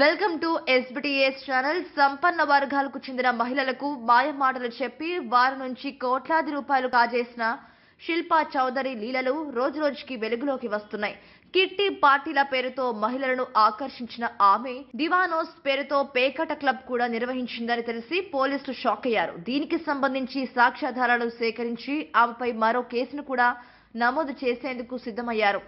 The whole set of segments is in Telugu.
వెల్కమ్ టు ఎస్బిటిఎస్ ఛానల్ సంపన్న వర్గాలకు చెందిన మహిళలకు మాయమాటలు చెప్పి వారి నుంచి కోట్లాది రూపాయలు కాజేసిన శిల్పా చౌదరి లీలలు రోజుకి వెలుగులోకి వస్తున్నాయి కిట్టి పార్టీల పేరుతో మహిళలను ఆకర్షించిన ఆమె దివానోస్ పేరుతో పేకట క్లబ్ కూడా నిర్వహించిందని తెలిసి పోలీసులు షాక్ అయ్యారు దీనికి సంబంధించి సాక్ష్యాధారాలు సేకరించి ఆమెపై మరో కేసును కూడా నమోదు చేసేందుకు సిద్ధమయ్యారు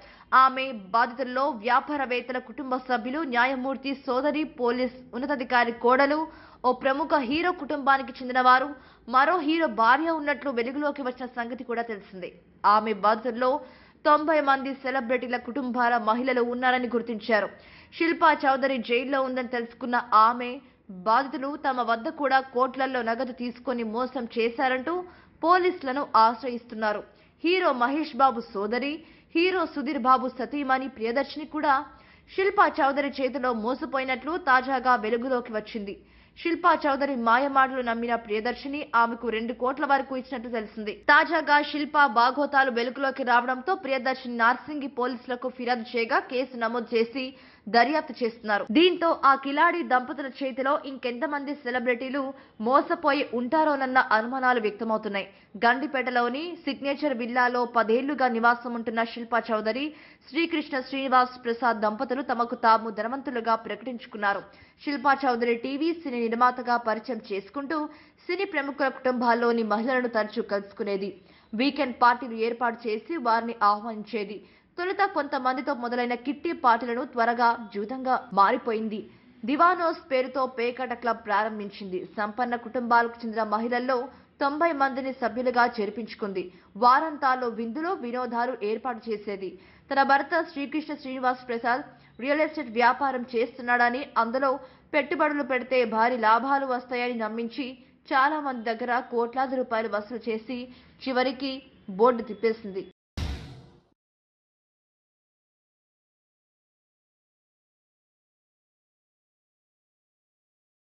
ఆమె బాధితుల్లో వ్యాపారవేత్తల కుటుంబ సభ్యులు న్యాయమూర్తి సోదరి పోలీస్ ఉన్నతాధికారి కోడలు ఓ ప్రముఖ హీరో కుటుంబానికి చెందినవారు మరో హీరో భార్య ఉన్నట్లు వెలుగులోకి వచ్చిన సంగతి కూడా తెలిసిందే ఆమె బాధితుల్లో తొంభై మంది సెలబ్రిటీల కుటుంబాల మహిళలు ఉన్నారని గుర్తించారు శిల్పా చౌదరి జైల్లో ఉందని తెలుసుకున్న ఆమె బాధితులు తమ వద్ద కూడా కోట్లల్లో నగదు తీసుకొని మోసం చేశారంటూ పోలీసులను ఆశ్రయిస్తున్నారు హీరో మహేష్ బాబు సోదరి హీరో సుధీర్ బాబు సతీమణి ప్రియదర్శిని కూడా శిల్పా చౌదరి చేతిలో మోసపోయినట్లు తాజాగా వెలుగులోకి వచ్చింది శిల్పా చౌదరి మాయమాటలు నమ్మిన ప్రియదర్శిని ఆమెకు రెండు కోట్ల వరకు ఇచ్చినట్లు తెలిసింది తాజాగా శిల్ప బాగోతాలు వెలుగులోకి రావడంతో ప్రియదర్శిని నార్సింగి పోలీసులకు ఫిర్యాదు చేయగా కేసు నమోదు చేసి దర్యాప్తు చేస్తున్నారు దీంతో ఆ కిలాడి దంపతుల చేతిలో ఇంకెంతమంది సెలబ్రిటీలు మోసపోయి ఉంటారోనన్న అనుమానాలు వ్యక్తమవుతున్నాయి గండిపేటలోని సిగ్నేచర్ విల్లాలో పదేళ్లుగా నివాసం ఉంటున్న శిల్పా చౌదరి శ్రీకృష్ణ శ్రీనివాస్ ప్రసాద్ దంపతులు తమకు తాము ధనవంతులుగా ప్రకటించుకున్నారు శిల్పా చౌదరి టీవీ సినీ నిర్మాతగా పరిచయం చేసుకుంటూ సినీ ప్రముఖుల కుటుంబాల్లోని మహిళలను తరచూ కలుసుకునేది వీకెండ్ పార్టీలు ఏర్పాటు చేసి వారిని ఆహ్వానించేది తొలుత కొంతమందితో మొదలైన కిట్టి పార్టీలను త్వరగా జూదంగా మారిపోయింది దివానోస్ పేరుతో పేకట క్లబ్ ప్రారంభించింది సంపన్న కుటుంబాలకు చెందిన మహిళల్లో తొంభై మందిని సభ్యులుగా చేర్పించుకుంది వారంతాల్లో విందులో వినోదాలు ఏర్పాటు చేసేది తన భర్త శ్రీకృష్ణ శ్రీనివాస్ ప్రసాద్ రియల్ ఎస్టేట్ వ్యాపారం చేస్తున్నాడని అందులో పెట్టుబడులు పెడితే భారీ లాభాలు వస్తాయని నమ్మించి చాలా మంది దగ్గర కోట్లాది రూపాయలు వసూలు చేసి చివరికి బోర్డు తిప్పేసింది